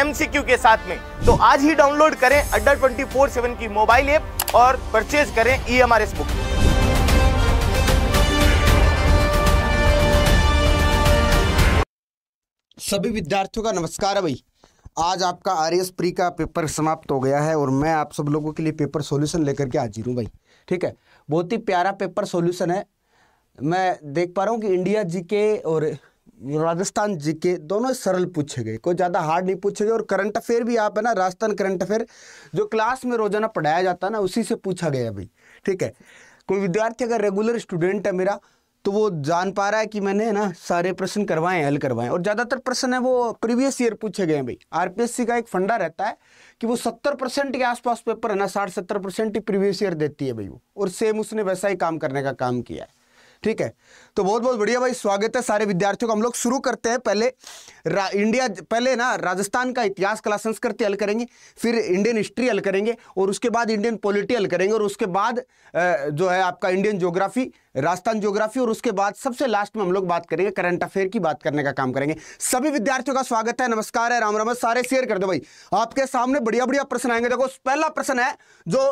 MCQ के साथ में तो आज ही डाउनलोड करें अड्डा ट्वेंटी फोर सेवन की मोबाइल ऐप और परचेज करें E M R S book सभी विद्यार्थियों का नमस्कार है भाई आज आपका आर एस प्री का पेपर समाप्त हो गया है और मैं आप सब लोगों के लिए पेपर सॉल्यूशन लेकर के हाजिर हूँ भाई ठीक है बहुत ही प्यारा पेपर सॉल्यूशन है मैं देख पा रहा हूँ कि इंडिया जीके और राजस्थान जी के दोनों सरल पूछे गए कोई ज़्यादा हार्ड नहीं पूछे गए और करंट अफेयर भी आप है ना राजस्थान करंट अफेयर जो क्लास में रोजाना पढ़ाया जाता है ना उसी से पूछा गया भाई ठीक है कोई विद्यार्थी अगर रेगुलर स्टूडेंट है मेरा तो वो जान पा रहा है कि मैंने ना सारे प्रश्न करवाए हल करवाए और ज़्यादातर प्रश्न है वो प्रीवियस ईयर पूछे गए हैं भाई आर का एक फंडा रहता है कि वो सत्तर परसेंट के आसपास पेपर है ना साठ सत्तर परसेंट ही प्रीवियस ईयर देती है भाई वो और सेम उसने वैसा ही काम करने का काम किया है ठीक है तो बहुत बहुत बढ़िया भाई स्वागत है सारे विद्यार्थियों को हम लोग शुरू करते हैं पहले इंडिया पहले ना राजस्थान का इतिहास कला संस्कृति हल करेंगे फिर इंडियन हिस्ट्री हल करेंगे और उसके बाद इंडियन पॉलिटी हल करेंगे और उसके बाद जो है आपका इंडियन ज्योग्राफी राजस्थान ज्योग्राफी और उसके बाद सबसे लास्ट में हम लोग बात करेंगे करंट अफेयर की बात करने का काम करेंगे सभी विद्यार्थियों का स्वागत है नमस्कार है राम राम सारे शेयर कर दो भाई आपके सामने बढ़िया बढ़िया प्रश्न आएंगे देखो पहला प्रश्न है जो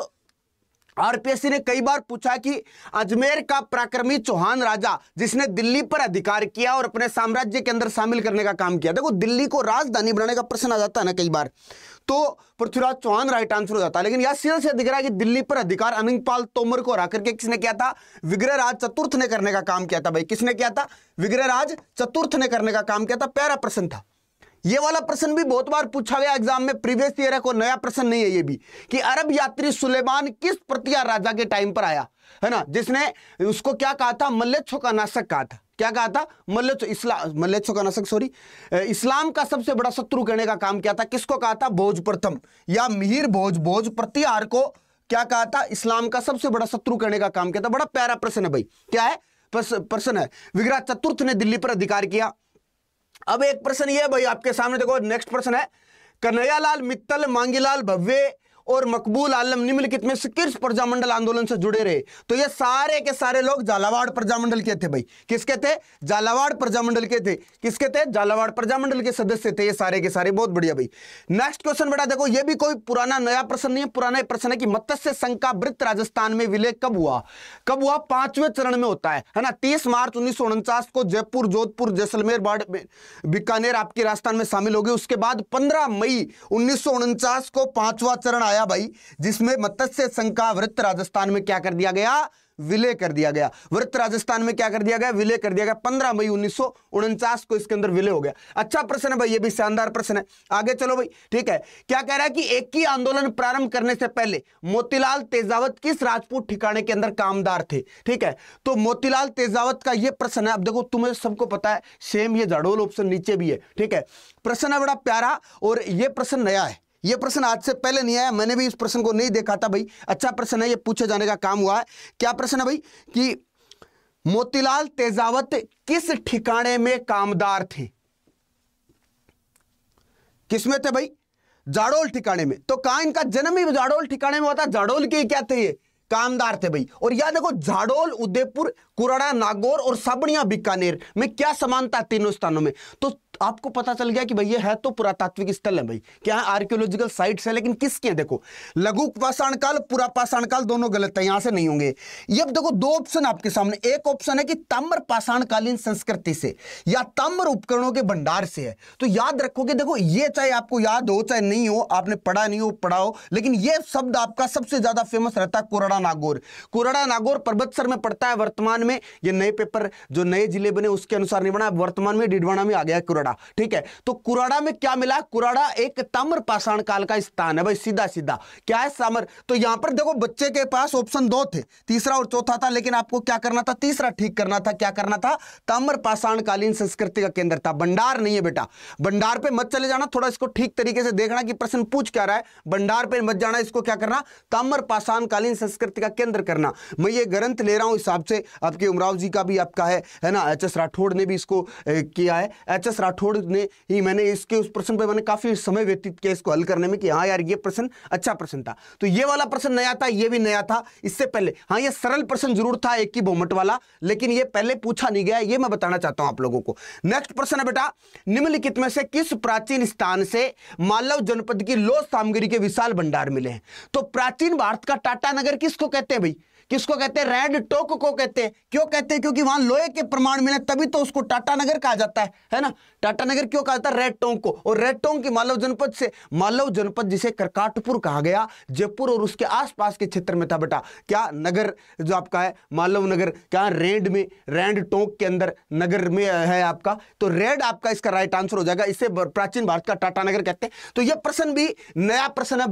आरपीएससी ने कई बार पूछा कि अजमेर का पराक्रमी चौहान राजा जिसने दिल्ली पर अधिकार किया और अपने साम्राज्य के अंदर शामिल करने का काम किया देखो दिल्ली को राजधानी बनाने का प्रश्न आ जाता है ना कई बार तो पृथ्वीराज चौहान राइट आंसर हो जाता है लेकिन यह सीधा से दिख रहा है कि दिल्ली पर अधिकार अनिंगपाल तोमर को हरा करके किसने किया था विग्रहराज चतुर्थ ने करने का काम किया था भाई किसने किया था विग्रहराज चतुर्थ ने करने का काम किया था प्यारा प्रश्न था ये वाला प्रश्न भी बहुत बार पूछा गया एग्जाम में प्रीवियस ईयर है कोई नया प्रश्न नहीं है ये भी कि अरब यात्री सुलेमान किस प्रतिया राजा के टाइम पर आया है ना जिसने उसको क्या कहा था मल्लेच्छो का नाशक कहा था क्या कहा था मल्लेच्छो इस्लाम मल्लेच्छो का नाशक सॉरी इस्लाम का सबसे बड़ा शत्रु कहने का काम किया था किसको कहा था भोज प्रथम या मिहिर भोज भोज प्रतिहार को क्या कहा था इस्लाम का सबसे बड़ा शत्रु कहने का काम किया था बड़ा प्यारा प्रश्न है भाई क्या है प्रश्न है विग्रह चतुर्थ ने दिल्ली पर अधिकार किया अब एक प्रश्न ये भाई आपके सामने देखो नेक्स्ट प्रश्न है कन्हैयालाल मित्तल मांगीलाल भव्य और मकबूल आलम निम्नलिखित में किस प्रजामंडल आंदोलन से जुड़े रहे तो ये सारे के सारे लोग झालावाड़ प्रजामंडल के थे भाई किसके थे झालावाड़ प्रजामंडल के थे किसके थे झालावाड़ प्रजामंडल के सदस्य थे ये सारे के सारे बहुत बढ़िया भाई नेक्स्ट क्वेश्चन बेटा देखो ये भी कोई पुराना नया प्रश्न नहीं है पुराना प्रश्न है कि मत्स्य संघ का वृत्त राजस्थान में विलय कब हुआ कब हुआ पांचवें चरण में होता है ना तीस मार्च उन्नीस को जयपुर जोधपुर जैसलमेर बीकानेर आपके राजस्थान में शामिल हो गए उसके बाद पंद्रह मई उन्नीस को पांचवा चरण आया भाई जिसमें मत्स्य संघ का वृत्त राजस्थान में क्या कर दिया गया विलय कर दिया गया वृत्त राजस्थान में क्या कर दिया गया विलय कर दिया गया पंद्रह मई उन्नीस को इसके अंदर विलय हो गया अच्छा प्रश्न है भाई ये भी शानदार प्रश्न है आगे चलो भाई ठीक है क्या कह रहा है कि एक ही आंदोलन प्रारंभ करने से पहले मोतीलाल तेजावत किस राजपूत ठिकाने के अंदर कामदार थे ठीक है तो मोतीलाल तेजावत का यह प्रश्न है अब देखो तुम्हें सबको पता है सेम ये जाडोल ऑप्शन नीचे भी है ठीक है प्रश्न है बड़ा प्यारा और यह प्रश्न नया है ये प्रश्न आज से पहले नहीं आया मैंने भी इस प्रश्न को नहीं देखा था भाई अच्छा प्रश्न है ये पूछे जाने का काम हुआ है क्या प्रश्न है भाई कि मोतीलाल तेजावत किस ठिकाने में कामदार थे किसमें थे भाई जाडोल ठिकाने में तो कहा इनका जन्म ही जाडोल ठिकाने में हुआ था जाडोल के क्या थे ये कामदार थे भाई और याद देखो झाड़ोल उदयपुर कुराड़ा नागौर और सबड़िया बीकानेर में क्या समानता तीनों स्थानों में तो आपको पता चल गया कि भाई ये है तो पुरातात्विक स्थल है भाई क्या है आर्कियोलॉजिकल साइट्स है लेकिन किसके है देखो लघु पाषाण काल पूरा पाषाण काल दोनों गलत है यहां से नहीं होंगे ये देखो दो ऑप्शन आपके सामने एक ऑप्शन है कि ताम्र पाषाणकालीन संस्कृति से या ताम्र उपकरणों के भंडार से है तो याद रखोगे देखो ये चाहे आपको याद हो चाहे नहीं हो आपने पढ़ा नहीं हो पढ़ा हो लेकिन यह शब्द आपका सबसे ज्यादा फेमस रहता है कोराड़ा नागौर कोराड़ा नागौर पर्वतसर में पड़ता है वर्तमान में यह नए पेपर जो नए जिले बने उसके अनुसार नहीं बना वर्तमान में डिडवाणा में आ गया कोरड़ा कुराड़ा ठीक है तो कुराड़ा में क्या मिला कुराड़ा एक ताम्र पाषाण काल का स्थान है भाई सीधा सीधा क्या है सामर तो यहां पर देखो बच्चे के पास ऑप्शन दो थे तीसरा और चौथा था लेकिन आपको क्या करना था तीसरा ठीक करना था क्या करना था ताम्र पाषाण कालीन संस्कृति का केंद्र था भंडार नहीं है बेटा भंडार पे मत चले जाना थोड़ा इसको ठीक तरीके से देखना कि प्रश्न पूछ क्या रहा है भंडार पे मत जाना इसको क्या करना ताम्र पाषाण कालीन संस्कृति का केंद्र करना मैं ये ग्रंथ ले रहा हूं हिसाब से आपके उमराव जी का भी आपका है है ना एच एस राठौड़ ने भी इसको किया है एच एस राठौड़ राठौड़ ने ही मैंने इसके उस प्रश्न पर मैंने काफ़ी समय व्यतीत किया इसको हल करने में कि हाँ यार ये प्रश्न अच्छा प्रश्न था तो ये वाला प्रश्न नया था ये भी नया था इससे पहले हाँ ये सरल प्रश्न जरूर था एक की बहुमत वाला लेकिन ये पहले पूछा नहीं गया ये मैं बताना चाहता हूँ आप लोगों को नेक्स्ट प्रश्न है बेटा निम्नलिखित में से किस प्राचीन स्थान से मालव जनपद की लोह सामग्री के विशाल भंडार मिले हैं तो प्राचीन भारत का टाटा नगर किसको कहते हैं भाई किसको कहते हैं रेड टोक को कहते हैं क्यों कहते हैं क्योंकि वहां लोहे के प्रमाण मिले तभी तो उसको टाटा नगर कहा जाता है है ना टाटा नगर क्यों कहा जाता है रेड टोंक को और रेड टोंक की मालव जनपद से मालव जनपद जिसे करकाटपुर कहा गया जयपुर और उसके आसपास के क्षेत्र में था बेटा क्या नगर जो आपका है मालव नगर क्या रेड में रेड टोंक के अंदर नगर में है आपका तो रेड आपका इसका राइट आंसर हो जाएगा इसे प्राचीन भारत का टाटा नगर कहते हैं तो यह प्रश्न भी नया प्रश्न है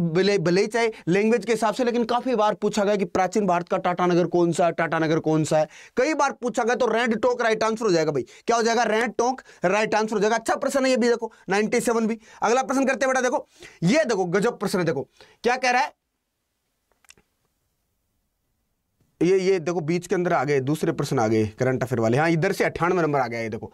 भले ही चाहे लैंग्वेज के हिसाब से लेकिन काफी बार पूछा गया कि प्राचीन भारत का टाटा नगर कौन सा है टाटा नगर कौन सा है कई बार पूछा गया तो रेड टोक राइट आंसर हो जाएगा भाई क्या हो जाएगा रेड टोक राइट आंसर हो जाएगा अच्छा प्रश्न है ये भी देखो नाइनटी सेवन भी अगला प्रश्न करते बेटा देखो ये देखो गजब प्रश्न है देखो क्या कह रहा है ये ये देखो बीच के अंदर आ गए दूसरे प्रश्न आ गए करंट अफेयर वाले हाँ इधर से अठानवे नंबर आ गया ये देखो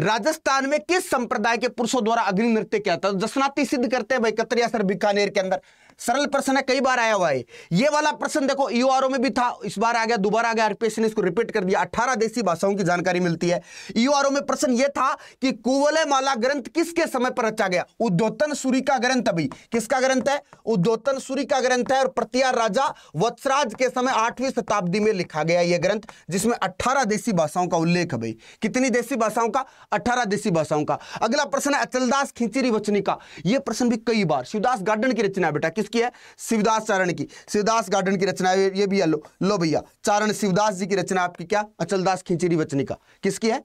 राजस्थान में किस संप्रदाय के पुरुषों द्वारा अग्नि नृत्य किया था तो जसनाती सिद्ध करते हैं भाई कतरिया सर बीकानेर के अंदर सरल प्रश्न है कई बार आया हुआ है ये वाला प्रश्न देखो ईओआरओ में भी था इस बार आ गया दोबारा आ गया आरपीएससी ने इसको रिपीट कर दिया अठारह देशी भाषाओं की जानकारी मिलती है ईओआरओ में प्रश्न यह था कि कुवलय माला ग्रंथ किसके समय पर रचा गया उद्योतन सूरी का ग्रंथ अभी किसका ग्रंथ है उद्योतन सूरी का ग्रंथ है और प्रतिया राजा वत्सराज के समय आठवीं शताब्दी में लिखा गया यह ग्रंथ जिसमें अठारह देशी भाषाओं का उल्लेख है भाई कितनी देशी भाषाओं का अठारह देशी भाषाओं का अगला प्रश्न है अचलदास खिंचरी वचनी का यह प्रश्न भी कई बार शिवदास गार्डन की रचना बेटा किस किसकी है शिवदास चारण की शिवदास गार्डन की रचना ये भी है लो लो भैया चारण शिवदास जी की रचना आपकी क्या अचलदास खिंचरी वचनिका किसकी है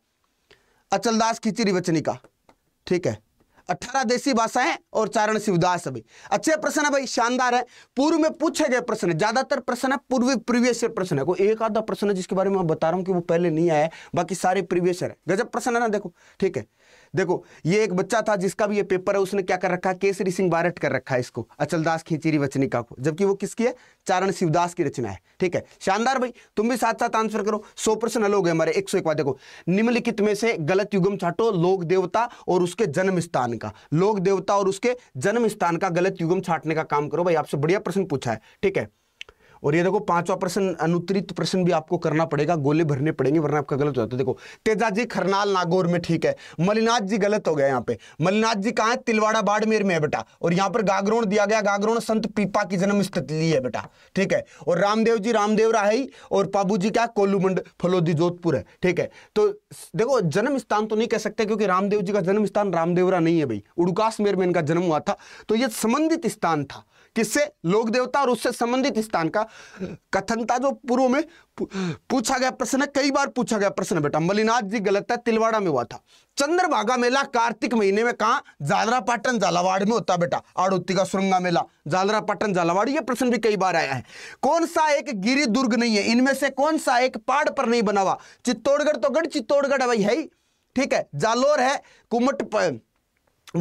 अचलदास खिंचरी वचनिका ठीक है अठारह देसी भाषाएं और चारण शिवदास अभी अच्छे प्रश्न है भाई शानदार है पूर्व में पूछे गए प्रश्न ज्यादातर प्रश्न है पूर्व प्रीवियस प्रश्न है कोई एक आधा प्रश्न है जिसके बारे में मैं बता रहा हूं कि वो पहले नहीं आया बाकी सारे प्रीवियस है गजब प्रश्न है ना देखो ठीक है देखो ये एक बच्चा था जिसका भी ये पेपर है उसने क्या कर रखा है केसरी सिंह बारट कर रखा है इसको अचलदास खिचीरी वचनिका को जबकि वो किसकी है चारण शिवदास की रचना है ठीक है शानदार भाई तुम भी साथ साथ आंसर करो सौ प्रश्न अलोग है हमारे एक सौ एक बार देखो निम्नलिखित में से गलत युगम छाटो लोक देवता और उसके जन्म स्थान का लोक देवता और उसके जन्म स्थान का गलत युगम छाटने का काम करो भाई आपसे बढ़िया प्रश्न पूछा है ठीक है और ये देखो पांचवा प्रश्न अनुत्तरित प्रश्न भी आपको करना पड़ेगा गोले भरने पड़ेंगे वरना आपका गलत हो जाता है देखो तेजाजी जी खरनाल नागौर में ठीक है मलिनाथ जी गलत हो गया यहाँ पे मलिनाथ जी कहाँ है तिलवाड़ा बाड़मेर में है बेटा और यहाँ पर गागरोण दिया गया गागरोण संत पीपा की जन्म स्थिति है बेटा ठीक है और रामदेव जी रामदेव राही और पाबू जी क्या कोलूमंड फलोदी जोधपुर है ठीक है तो देखो जन्म स्थान तो नहीं कह सकते क्योंकि रामदेव जी का जन्म स्थान रामदेवरा नहीं है भाई उड़काश्मीर में इनका जन्म हुआ था तो ये संबंधित स्थान था किससे लोक देवता और उससे संबंधित स्थान का कथन था जो पूर्व में पूछा गया प्रश्न है कई बार पूछा गया प्रश्न बेटा मलिनाथ जी गलत है तिलवाड़ा में हुआ था चंद्रभागा मेला कार्तिक महीने में कहा जालरा पाटन झालावाड़ में होता बेटा आड़ोती का सुरंगा मेला जालरा पाटन झालावाड़ ये प्रश्न भी कई बार आया है कौन सा एक गिरी दुर्ग नहीं है इनमें से कौन सा एक पहाड़ पर नहीं बना हुआ चित्तौड़गढ़ तो गढ़ चित्तौड़गढ़ भाई है ठीक है जालोर है कुमट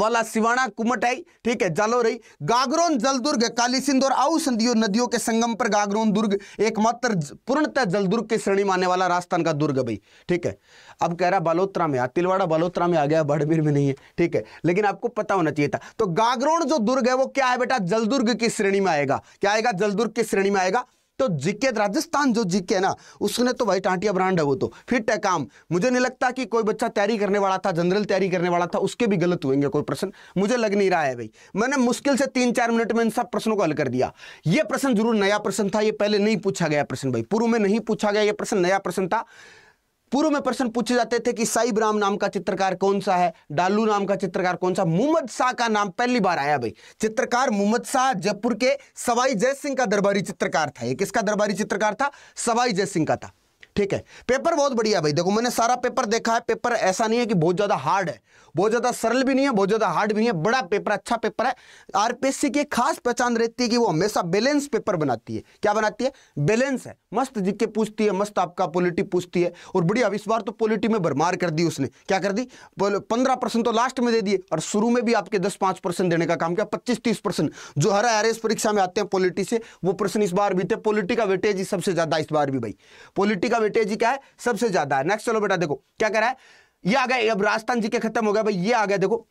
वाला सिवाना कुमटाई ठीक है जालोरई गागरोन जल दुर्ग कालीसिंद और आउ संधियों नदियों के संगम पर गागरोन दुर्ग एकमात्र पूर्णतः जल दुर्ग की श्रेणी में आने वाला राजस्थान का दुर्ग भाई ठीक है अब कह रहा बालोत्रा में तिलवाड़ा बालोत्रा में आ गया बड़बीर में नहीं है ठीक है लेकिन आपको पता होना चाहिए था तो गागरोन जो दुर्ग है वो क्या है बेटा जलदुर्ग की श्रेणी में आएगा क्या आएगा जलदुर्ग की श्रेणी में आएगा तो जीके राजस्थान जो जीके है ना उसने तो भाई टांटिया ब्रांड है वो तो फिट है काम मुझे नहीं लगता कि कोई बच्चा तैयारी करने वाला था जनरल तैयारी करने वाला था उसके भी गलत हुएंगे कोई प्रश्न मुझे लग नहीं रहा है भाई मैंने मुश्किल से तीन चार मिनट में इन सब प्रश्नों को हल कर दिया ये प्रश्न जरूर नया प्रश्न था ये पहले नहीं पूछा गया प्रश्न भाई पूर्व में नहीं पूछा गया यह प्रश्न नया प्रश्न था पूर्व में प्रश्न पूछे जाते थे कि साई राम नाम का चित्रकार कौन सा है डालू नाम का चित्रकार कौन सा मुहम्मद शाह का नाम पहली बार आया भाई चित्रकार मुहम्मद शाह जयपुर के सवाई जय सिंह का दरबारी चित्रकार था ये किसका दरबारी चित्रकार था सवाई जय सिंह का था ठीक है पेपर बहुत बढ़िया भाई देखो मैंने सारा पेपर देखा है पेपर ऐसा नहीं है कि बहुत ज़्यादा हार्ड है बहुत ज़्यादा सरल भी नहीं है बहुत ज़्यादा हार्ड भी नहीं है बड़ा पेपर अच्छा पेपर है आरपीएससी की खास पहचान रहती है कि वो हमेशा बैलेंस पेपर बनाती है क्या बनाती है बैलेंस है मस्त जिक्के पूछती है मस्त आपका पॉलिटी पूछती है और बढ़िया इस बार तो पॉलिटी में भरमार कर दी उसने क्या कर दी पंद्रह परसेंट तो लास्ट में दे दिए और शुरू में भी आपके दस पांच परसेंट देने का काम किया पच्चीस तीस परसेंट जो हर आर परीक्षा में आते हैं पॉलिटी से वो प्रश्न इस बार भी थे पॉलिटी का वेटेज सबसे ज़्यादा इस बार भी भाई पॉलिटी का वेटेज क्या है सबसे ज़्यादा है नेक्स्ट चलो बेटा देखो क्या कह रहा है ये आ गया अब राजस्थान जी के खत्म हो गया भाई ये आ गया देखो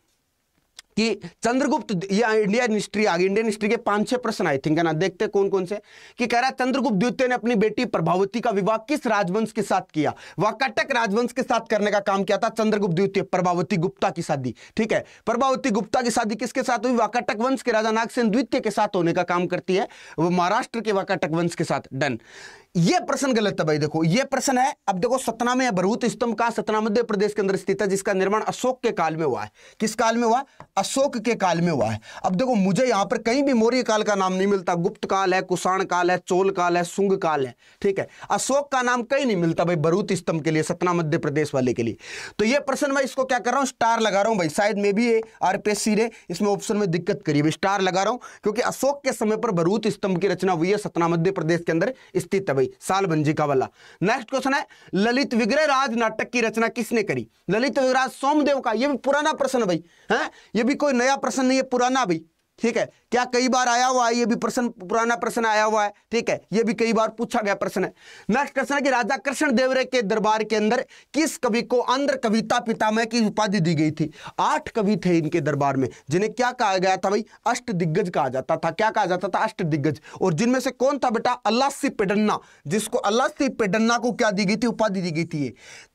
कि चंद्रगुप्त या इंडियन हिस्ट्री आ गई इंडियन हिस्ट्री के पांच छह प्रश्न आई थिंक है ना देखते कौन कौन से कि कह रहा है चंद्रगुप्त द्वितीय ने अपनी बेटी प्रभावती का विवाह किस राजवंश के साथ किया वह कटक राजवंश के साथ करने का काम किया था चंद्रगुप्त द्वितीय प्रभावती गुप्ता की शादी ठीक है प्रभावती गुप्ता की शादी किसके साथ हुई वाकटक वंश के राजा नागसेन द्वितीय के साथ होने का काम करती है वो महाराष्ट्र के वाकटक वंश के साथ डन ये प्रश्न गलत है भाई देखो ये प्रश्न है अब देखो सतना में बरूत स्तंभ का सतना मध्य प्रदेश के अंदर स्थित है जिसका निर्माण अशोक के काल में हुआ है किस काल में हुआ अशोक के काल में हुआ है अब देखो मुझे यहां पर कहीं भी मौर्य काल का नाम नहीं मिलता गुप्त काल है कुषाण काल है चोल काल है सुंग काल है ठीक है अशोक का नाम कहीं नहीं मिलता भाई बरूत स्तंभ के लिए सतना मध्य प्रदेश वाले के लिए तो यह प्रश्न मैं इसको क्या कर रहा हूँ स्टार लगा रहा हूं भाई शायद मे भी आर पी ने इसमें ऑप्शन में दिक्कत करी भाई स्टार लगा रहा हूं क्योंकि अशोक के समय पर बरूत स्तंभ की रचना हुई है सतना मध्य प्रदेश के अंदर स्थित है भाई सालबंजी का वाला नेक्स्ट क्वेश्चन है ललित विग्रह राज नाटक की रचना किसने करी ललित विग्रह सोमदेव का यह भी पुराना प्रश्न भाई है यह भी कोई नया प्रश्न नहीं है पुराना भाई ठीक है क्या कई बार आया हुआ है ये भी प्रश्न पुराना प्रश्न आया हुआ है ठीक है ये भी कई बार पूछा गया प्रश्न है नेक्स्ट प्रश्न है कि राजा कृष्ण देवरे के दरबार के अंदर किस कवि को अंदर कविता पितामह की उपाधि दी गई थी आठ कवि थे इनके दरबार में जिन्हें क्या कहा गया था भाई अष्ट दिग्गज कहा जाता था क्या कहा जाता था अष्ट दिग्गज और जिनमें से कौन था बेटा अल्लासी पेडन्ना जिसको अल्लासी पेडन्ना को क्या दी गई थी उपाधि दी गई थी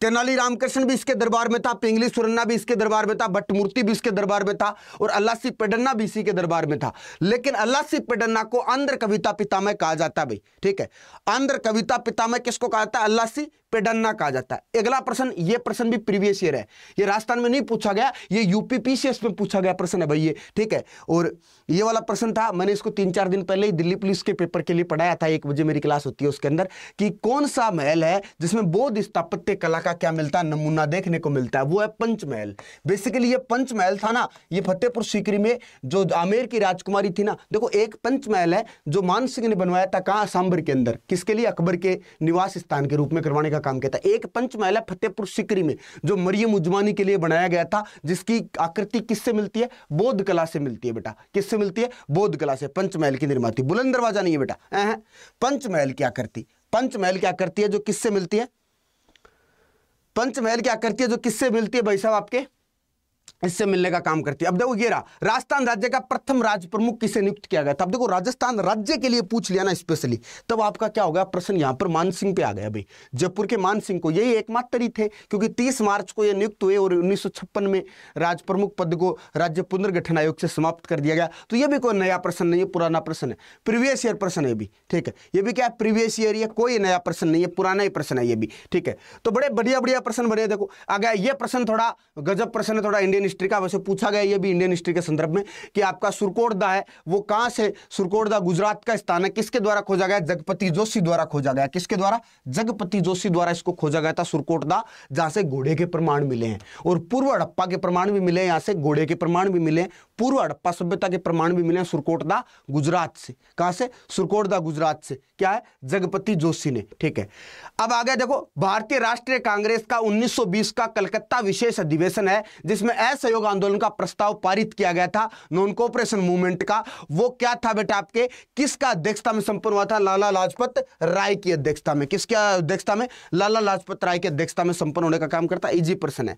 तेनाली रामकृष्ण भी इसके दरबार में था पिंगली सुरन्ना भी इसके दरबार में था भट्टमूर्ति भी इसके दरबार में था और अल्लासी पेडन्ना भी इसी के दरबार दरबार में था लेकिन अल्लासी पिडन्ना को आंध्र कविता पितामय कहा जाता है भाई ठीक है आंध्र कविता पितामय किसको कहा जाता है अल्लासी पेडन्ना कहा जाता है अगला प्रश्न ये प्रश्न भी प्रीवियस ईयर है ये राजस्थान में नहीं पूछा गया ये यूपी पीसीएस में पूछा गया प्रश्न है भाई ये ठीक है और ये वाला प्रश्न था मैंने इसको तीन चार दिन पहले ही दिल्ली पुलिस के पेपर के लिए पढ़ाया था एक बजे मेरी क्लास होती है उसके अंदर कि कौन सा महल है जिसमें बौद्ध स्थापत्य कला का क्या मिलता है नमूना देखने को मिलता है वो है पंचमहल बेसिकली ये पंचमहल था ना ये फतेहपुर सीकरी में जो आमेर की राजकुमारी थी ना देखो एक पंचमहल है जो मान सिंह ने बनवाया था कहां सांबर के अंदर किसके लिए अकबर के निवास स्थान के रूप में करवाने का काम किया था एक पंच महला फतेहपुर सिकरी में जो मरियम उजमानी के लिए बनाया गया था जिसकी आकृति किससे मिलती है बौद्ध कला से मिलती है बेटा किससे मिलती है बौद्ध कला से पंचमहल की निर्माती बुलंद दरवाजा नहीं है बेटा पंचमहल की आकृति पंचमहल की आकृति है जो किससे मिलती है पंचमहल की आकृति है जो किससे मिलती है भाई साहब आपके इससे मिलने का काम करती है अब देखो ये रहा राजस्थान राज्य का प्रथम राज्य प्रमुख किसे नियुक्त किया गया था अब देखो राजस्थान राज्य के लिए पूछ लिया ना स्पेशली तब आपका क्या गया प्रश्न यहां पर मानसिंह पे आ गया भाई जयपुर के मानसिंह को यही एकमात्र ही थे क्योंकि 30 मार्च को ये नियुक्त हुए और उन्नीस में राज्य प्रमुख पद को राज्य पुनर्गठन आयोग से समाप्त कर दिया गया तो यह भी कोई नया प्रश्न नहीं है पुराना प्रश्न है प्रीवियस ईयर प्रश्न है भी ठीक है यह भी क्या प्रीवियस ईयर यह कोई नया प्रश्न नहीं है पुराना ही प्रश्न है यह भी ठीक है तो बड़े बढ़िया बढ़िया प्रश्न बने देखो आ गया यह प्रश्न थोड़ा गजब प्रश्न थोड़ा इंडिया इंडियन हिस्ट्री का वैसे पूछा गया ये भी इंडियन हिस्ट्री के संदर्भ में कि आपका सुरकोटदा है वो कहां से सुरकोटदा गुजरात का स्थान है किसके द्वारा खोजा गया जगपति जोशी द्वारा खोजा गया किसके द्वारा जगपति जोशी द्वारा इसको खोजा गया था सुरकोटदा जहां से घोड़े के प्रमाण मिले हैं और पूर्व हड़प्पा के प्रमाण भी मिले यहां से घोड़े के प्रमाण भी मिले पूर्व हड़प्पा सभ्यता के प्रमाण भी मिले सुरकोटदा गुजरात से कहां से सुरकोटदा गुजरात से क्या है जगपति जोशी ने ठीक है अब आगे देखो भारतीय राष्ट्रीय कांग्रेस का 1920 का कलकत्ता विशेष अधिवेशन है जिसमें असहयोग आंदोलन का प्रस्ताव पारित किया गया था नॉन कॉपरेशन मूवमेंट का वो क्या था बेटा आपके किसका अध्यक्षता में संपन्न हुआ था लाला लाजपत राय की अध्यक्षता में किसके अध्यक्षता में लाला लाजपत राय की अध्यक्षता में संपन्न होने का काम करता इजी e प्रश्न है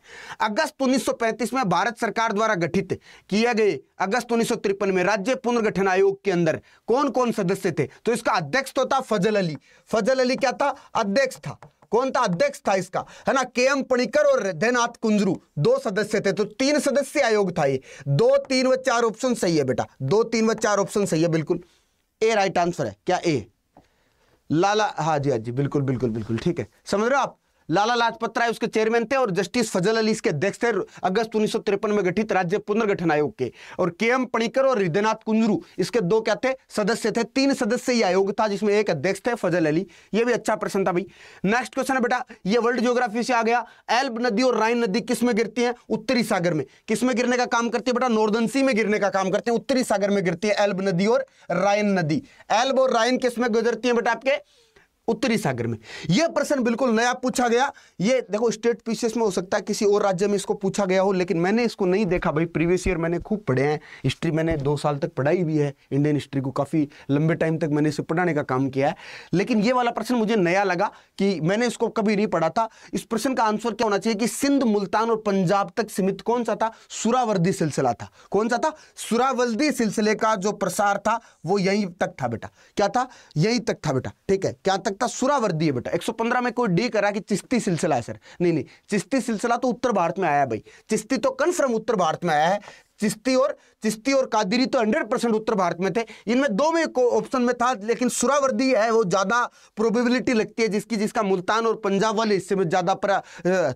अगस्त उन्नीस में भारत सरकार द्वारा गठित किया गए अगस्त उन्नीस में राज्य पुनर्गठन आयोग के अंदर कौन कौन सदस्य थे तो इसका अध्यक्ष तो था फजल अली फजल अली क्या था अध्यक्ष था कौन था अध्यक्ष था इसका है ना के एम पणिकर और हृदयनाथ कुंजरू दो सदस्य थे तो तीन सदस्य आयोग था ये दो तीन व चार ऑप्शन सही है बेटा दो तीन व चार ऑप्शन सही है बिल्कुल ए राइट आंसर है क्या ए लाला हाँ जी हाँ जी बिल्कुल बिल्कुल बिल्कुल ठीक है समझ रहे हो आप लाला लाजपत राय उसके चेयरमैन थे और जस्टिस फजल अली इसके अध्यक्ष थे अगस्त उन्नीस में गठित राज्य पुनर्गठन आयोग के और के एम पणिकर और हृदयनाथ कुंजरू इसके दो क्या थे सदस्य थे तीन सदस्य ही आयोग था जिसमें एक अध्यक्ष थे फजल अली ये भी अच्छा प्रश्न था भाई नेक्स्ट क्वेश्चन है बेटा ये वर्ल्ड ज्योग्राफी से आ गया एल्ब नदी और राइन नदी किस में गिरती है उत्तरी सागर में किस में गिरने का काम करती है बेटा नॉर्दन सी में गिरने का काम करते हैं उत्तरी सागर में गिरती है एल्ब नदी और राइन नदी एल्ब और राइन किस में गुजरती है बेटा आपके उत्तरी सागर में यह प्रश्न बिल्कुल नया पूछा गया ये देखो स्टेट पीसीएस में हो सकता है किसी और राज्य में इसको पूछा गया हो लेकिन मैंने इसको नहीं देखा भाई प्रीवियस ईयर मैंने खूब पढ़े हैं हिस्ट्री मैंने दो साल तक पढ़ाई भी है इंडियन हिस्ट्री को काफ़ी लंबे टाइम तक मैंने इसे पढ़ाने का काम किया है लेकिन ये वाला प्रश्न मुझे नया लगा कि मैंने इसको कभी नहीं पढ़ा था इस प्रश्न का आंसर क्या होना चाहिए कि सिंध मुल्तान और पंजाब तक सीमित कौन सा था सुरावर्दी सिलसिला था कौन सा था सुरावर्दी सिलसिले का जो प्रसार था वो यहीं तक था बेटा क्या था यहीं तक था बेटा ठीक है क्या तक लगता सुरावर्दी है बेटा 115 में कोई डी करा कि चिश्ती सिलसिला है सर नहीं नहीं चिश्ती सिलसिला तो उत्तर भारत में आया भाई चिश्ती तो कन्फर्म उत्तर भारत में आया है चिश्ती और चिश्ती और कादिरी तो हंड्रेड परसेंट उत्तर भारत में थे इनमें दो में ऑप्शन में था लेकिन सुरावर्दी है वो ज़्यादा प्रोबेबिलिटी लगती है जिसकी जिसका मुल्तान और पंजाब वाले हिस्से में ज़्यादा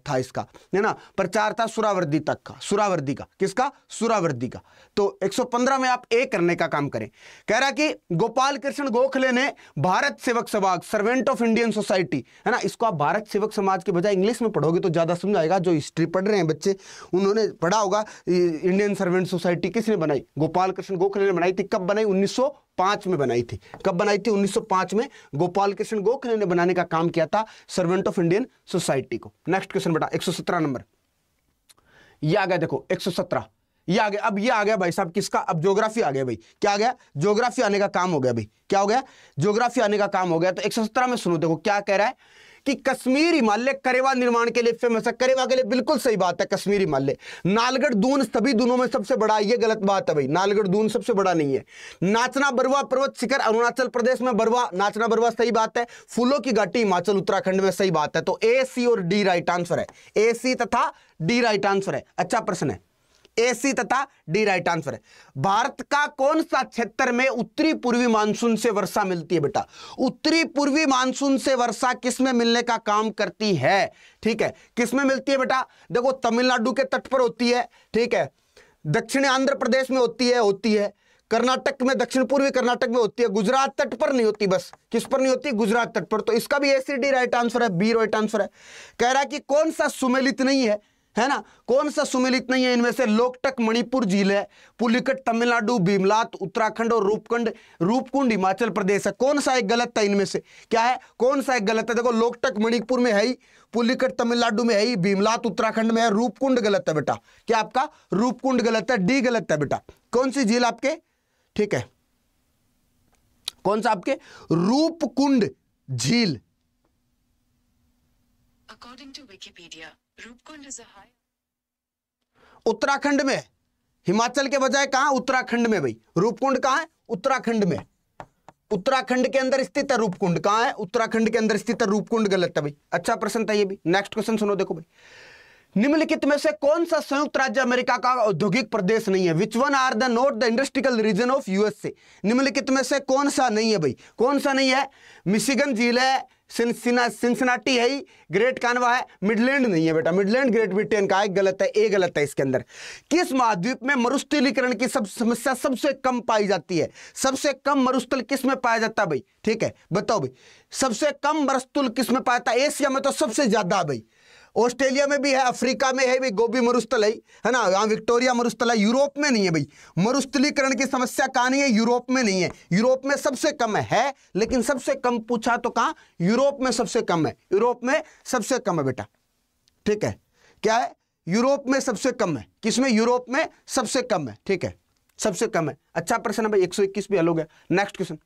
था इसका है ना प्रचार था सुरावर्दी तक का सुरावर्दी का किसका सुरावर्दी का तो 115 में आप ए करने का काम करें कह रहा कि गोपाल कृष्ण गोखले ने भारत सेवक समाज सर्वेंट ऑफ इंडियन सोसाइटी है ना इसको आप भारत सेवक समाज के बजाय इंग्लिश में पढ़ोगे तो ज़्यादा समझ आएगा जो हिस्ट्री पढ़ रहे हैं बच्चे उन्होंने पढ़ा होगा इंडियन सर्वेंट सोसाइटी किस किसने बनाई गोपाल कृष्ण गोखले ने बनाई थी कब बनाई 1905 में बनाई थी कब बनाई थी 1905 में गोपाल कृष्ण गोखले ने बनाने का काम किया था सर्वेंट ऑफ इंडियन सोसाइटी को नेक्स्ट क्वेश्चन बेटा 117 नंबर ये आ गया देखो 117 ये आ गया अब ये आ गया भाई साहब किसका अब ज्योग्राफी आ गया भाई क्या आ गया ज्योग्राफी आने का काम हो गया भाई क्या हो गया ज्योग्राफी आने का काम हो गया तो 117 में सुनो देखो क्या कह रहा है कि कश्मीर हिमालय करेवा निर्माण के लिए फेमस है करेवा के लिए बिल्कुल सही बात है कश्मीर हिमालय नालगढ़ दून सभी दूनों में सबसे बड़ा ये गलत बात है भाई नालगढ़ दून सबसे बड़ा नहीं है नाचना बरवा पर्वत शिखर अरुणाचल प्रदेश में बरवा नाचना बरवा सही बात है फूलों की घाटी हिमाचल उत्तराखंड में सही बात है तो ए सी और डी राइट आंसर है ए सी तथा डी राइट आंसर है अच्छा प्रश्न है ए सी तथा डी राइट आंसर है भारत का कौन सा क्षेत्र में उत्तरी पूर्वी मानसून से वर्षा मिलती है बेटा उत्तरी पूर्वी मानसून से वर्षा किसमें मिलने का काम करती है ठीक है किसमें मिलती है बेटा देखो तमिलनाडु के तट पर होती है ठीक है दक्षिण आंध्र प्रदेश में होती है होती है कर्नाटक में दक्षिण पूर्वी कर्नाटक में होती है गुजरात तट पर नहीं होती बस किस पर नहीं होती गुजरात तट पर तो इसका भी A C D right answer है बी राइट आंसर है कह रहा है कि कौन सा सुमेलित नहीं है है ना कौन सा सुमिलित नहीं है इनमें से लोकटक मणिपुर झील है पुलिकट तमिलनाडु भीमलात उत्तराखंड और रूपकुंड रूपकुंड हिमाचल प्रदेश है कौन सा एक गलत था इनमें से क्या है कौन सा एक गलत है देखो लोकटक मणिपुर में है ही पुलिकट तमिलनाडु में है ही भीमलात उत्तराखंड में है रूपकुंड गलत है बेटा क्या आपका रूपकुंड गलत है डी गलत है बेटा कौन सी झील आपके ठीक है कौन सा आपके रूपकुंड झील अकॉर्डिंग टू विकीपीडिया उत्तराखंड में हिमाचल के बजाय कहा उत्तराखंड में भाई रूपकुंड कहा है उत्तराखंड में उत्तराखंड के अंदर स्थित है रूपकुंड कहा है उत्तराखंड के अंदर स्थित है रूपकुंड गलत है भाई अच्छा प्रश्न था ये भी नेक्स्ट क्वेश्चन सुनो देखो भाई निम्नलिखित में से कौन सा संयुक्त राज्य अमेरिका का औद्योगिक प्रदेश नहीं है which one are the not the industrial region of USA निम्नलिखित में से कौन सा नहीं है भाई कौन सा नहीं है मिशिगन झील है सिंसनाटी है ही ग्रेट कानवा है मिडलैंड नहीं है बेटा मिडलैंड ग्रेट ब्रिटेन का एक गलत है ए गलत है इसके अंदर किस महाद्वीप में मरुस्थलीकरण की सब समस्या सबसे कम पाई जाती है सबसे कम मरुस्थल किस में पाया जाता है भाई ठीक है बताओ भाई सबसे कम मरुस्थल किस में पाया जाता है एशिया में तो सबसे ज़्यादा भाई ऑस्ट्रेलिया में भी है अफ्रीका में है भाई गोभी मरुस्थलई है ना यहाँ विक्टोरिया मरुस्थला यूरोप में नहीं है भाई मरुस्थलीकरण की समस्या कहाँ नहीं है यूरोप में नहीं है यूरोप में सबसे कम है, है लेकिन सबसे कम पूछा तो कहाँ यूरोप में सबसे कम है यूरोप में सबसे कम है बेटा ठीक है क्या है यूरोप में सबसे कम है किसमें यूरोप में सबसे कम है ठीक है सबसे कम है अच्छा प्रश्न है भाई एक भी अलग है नेक्स्ट क्वेश्चन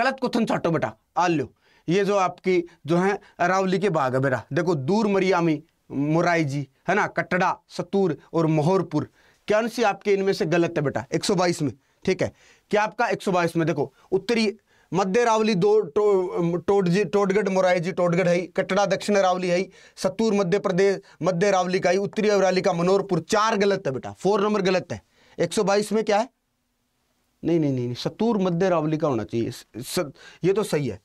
गलत क्वेश्चन छाटो बेटा आलो ये जो आपकी जो है अरावली के बाग है मेरा देखो दूर मरियामी मुराई जी है ना कटड़ा सतूर और मोहरपुर कौन सी आपके इनमें से गलत है बेटा 122 में ठीक है क्या आपका 122 में देखो उत्तरी मध्य रावली दो टोट जी टोडगढ़ मोराई जी टोटगढ़ है कटड़ा दक्षिण रावली है सत्तूर मध्य प्रदेश मध्य रावली का ही उत्तरी अवराली का मनोहरपुर चार गलत है बेटा फोर नंबर गलत है 122 में क्या है नहीं नहीं नहीं, नहीं सत्तूर मध्य रावली का होना चाहिए ये तो सही है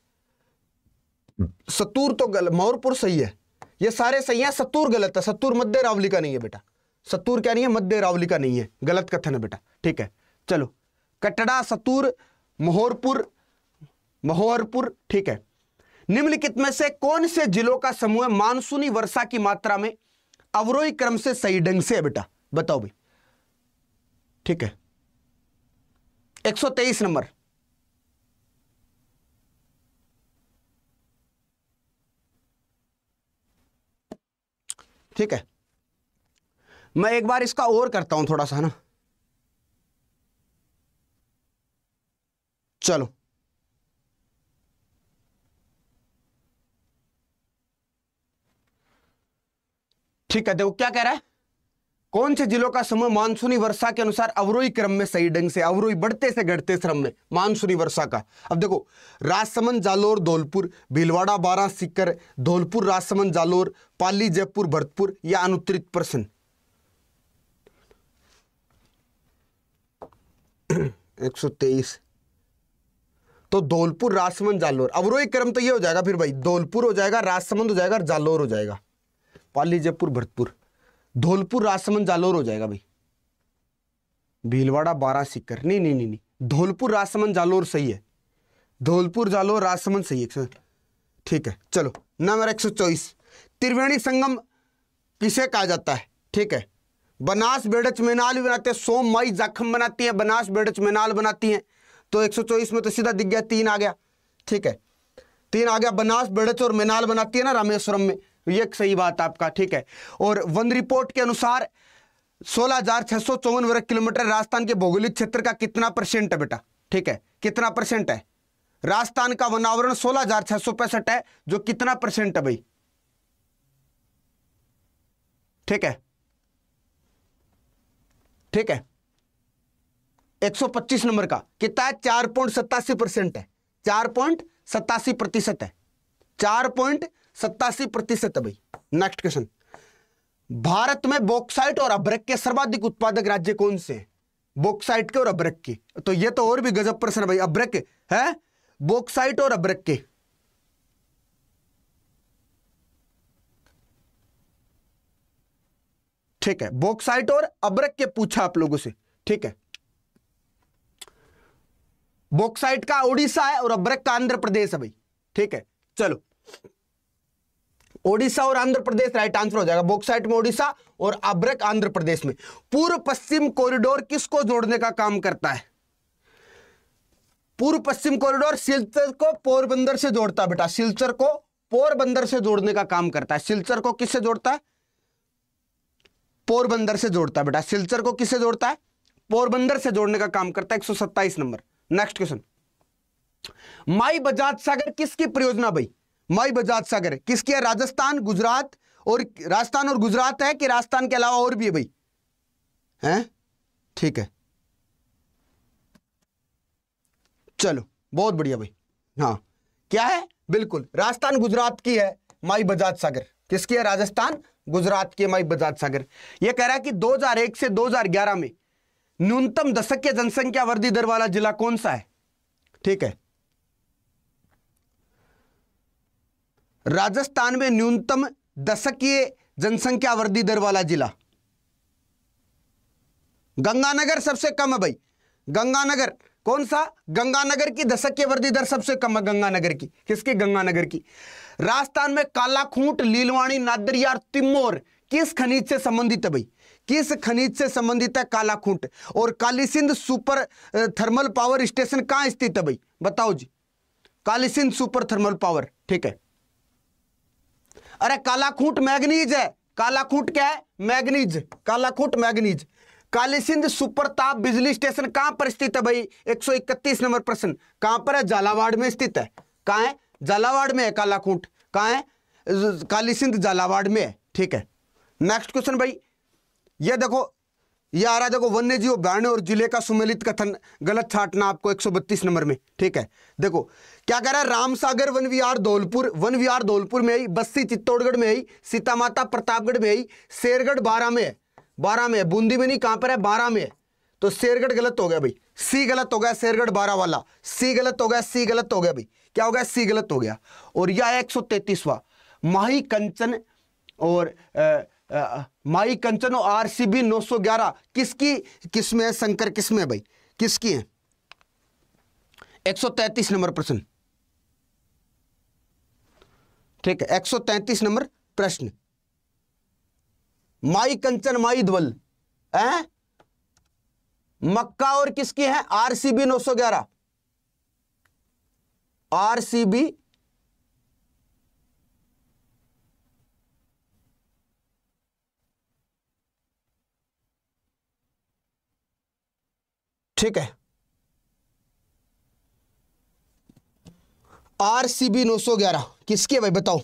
सतूर तो गलत मौरपुर सही है ये सारे सही है सतूर गलत है सतूर मध्य रावली का नहीं है बेटा सतूर क्या नहीं है मध्य रावली का नहीं है गलत कथन है बेटा ठीक है चलो कटड़ा सतूर मोहरपुर मोहरपुर ठीक है निम्नलिखित में से कौन से जिलों का समूह मानसूनी वर्षा की मात्रा में अवरोही क्रम से सही ढंग से है बेटा बताओ भाई ठीक है 123 नंबर ठीक है मैं एक बार इसका और करता हूं थोड़ा सा ना चलो ठीक है देखो क्या कह रहा है कौन से जिलों का समूह मानसूनी वर्षा के अनुसार अवरोही क्रम में सही ढंग से अवरोही बढ़ते से घटते क्रम में मानसूनी वर्षा का अब देखो राजसमंद जालोर धौलपुर भीलवाड़ा बारह सिक्कर धौलपुर राजसमंद जालोर पाली जयपुर भरतपुर या अनुत्तरित प्रश्न एक सौ तेईस तो धौलपुर राजसमंद जालोर अवरोही क्रम तो यह हो जाएगा फिर भाई धौलपुर हो जाएगा राजसमंद हो जाएगा और जालोर हो जाएगा पाली जयपुर भरतपुर धौलपुर राजसमंद जालोर हो जाएगा भाई भीलवाड़ा बारह सिक्कर नहीं नहीं नहीं नहीं धौलपुर राजसमंद जालोर सही है धौलपुर जालोर राजसमंद सही है ठीक है चलो नंबर एक सौ चौबीस त्रिवेणी संगम किसे कहा जाता है ठीक है बनास बेडच मेनाल भी बनाते हैं सोम मई जखम बनाती है बनास बेडच मेनाल बनाती है तो एक सौ चौबीस में तो सीधा दिख गया तीन आ गया ठीक है तीन आ गया बनास बेडच और मेनाल बनाती है ना रामेश्वरम में ये सही बात आपका ठीक है और वन रिपोर्ट के अनुसार सोलह हजार छह सौ चौवन वर्ग किलोमीटर राजस्थान के भौगोलिक क्षेत्र का कितना परसेंट है बेटा ठीक है कितना परसेंट है राजस्थान का वनावरण सोलह हजार छह सौ पैंसठ है जो कितना परसेंट है भाई ठीक है ठीक है 125 नंबर का कितना है चार पॉइंट सत्तासी परसेंट है चार पॉइंट सत्तासी प्रतिशत है चार पॉइंट सत्तासी प्रतिशत है भाई नेक्स्ट क्वेश्चन भारत में बॉक्साइट और अब्रक के सर्वाधिक उत्पादक राज्य कौन से बोक्साइट बॉक्साइट के और अब्रक के तो ये तो और भी गजब प्रश्न है भाई अब्रक है बॉक्साइट और अब्रक के ठीक है बॉक्साइट और अब्रक के पूछा आप लोगों से ठीक है बॉक्साइट का ओडिशा है और अब्रक का आंध्र प्रदेश है भाई ठीक है चलो ओडिशा और आंध्र प्रदेश राइट आंसर हो जाएगा बॉक्साइट में ओडिशा और अब्रक आंध्र प्रदेश में पूर्व पश्चिम कॉरिडोर किसको जोड़ने का काम करता है पूर्व पश्चिम कॉरिडोर सिलचर को पोरबंदर से जोड़ता है बेटा सिलचर को पोरबंदर से जोड़ने का काम करता है सिलचर को किससे जोड़ता है पोरबंदर से जोड़ता है बेटा सिलचर को किससे जोड़ता है पोरबंदर से जोड़ने का काम करता है एक number next question Mahi Bajaj Sagar किसकी परियोजना भाई माई बजाज सागर किसकी है राजस्थान गुजरात और राजस्थान और गुजरात है कि राजस्थान के अलावा और भी है भाई हैं ठीक है चलो बहुत बढ़िया भाई हाँ क्या है बिल्कुल राजस्थान गुजरात की है माई बजाज सागर किसकी है राजस्थान गुजरात की माई बजाज सागर यह कह रहा है कि 2001 से 2011 में न्यूनतम दशक के जनसंख्या वृद्धि दर वाला जिला कौन सा है ठीक है राजस्थान में न्यूनतम दशकीय जनसंख्या वृद्धि दर वाला जिला गंगानगर सबसे कम है भाई गंगानगर कौन सा गंगानगर की दशकीय वृद्धि दर सबसे कम है गंगानगर की किसकी गंगानगर की राजस्थान में कालाखूंट लीलवाणी नादरिया और तिमोर किस खनिज से संबंधित है भाई किस खनिज से संबंधित है कालाखूंट और Kalisindh super thermal power station कहां स्थित है भाई बताओ जी कालीसिंध सुपर थर्मल पावर ठीक है अरे कालाखूट मैग्नीज है कालाखूट क्या है मैग्नीज कालाखूट मैग्नीज कालीसिंध सुपरताप बिजली स्टेशन कहां पर स्थित है भाई 131 नंबर प्रश्न कहां पर है झालावाड़ में स्थित है कहा है झालावाड़ में है कालाकूट कहा है कालीसिंध झालावाड़ में है ठीक है नेक्स्ट क्वेश्चन भाई ये देखो ये आ रहा है देखो वन्य जीव अभ्यारण्य और जिले का सुमेलित कथन गलत छाटना आपको एक नंबर में ठीक है देखो क्या कह रहा है राम सागर वन विहार धौलपुर वन विहार धौलपुर में आई बस्सी चित्तौड़गढ़ में आई सीता माता प्रतापगढ़ में आई शेरगढ़ बारह में बारह में बूंदी में नहीं कहां पर है बारह में तो शेरगढ़ गलत हो गया भाई सी गलत हो गया शेरगढ़ बारह वाला सी गलत हो गया सी गलत हो गया भाई क्या हो गया सी गलत हो गया और यह एक सौ तैतीसवा माही कंचन और माही कंचन और आर सी बी नौ सौ ग्यारह किसकी किस्में है शंकर है भाई किसकी है एक सौ तैतीस नंबर प्रश्न ठीक है एक नंबर प्रश्न माई कंचन माई ध्वल है मक्का और किसकी है आरसीबी 911 आरसीबी ठीक है आर सी बी नौ सौ ग्यारह किसके भाई बताओ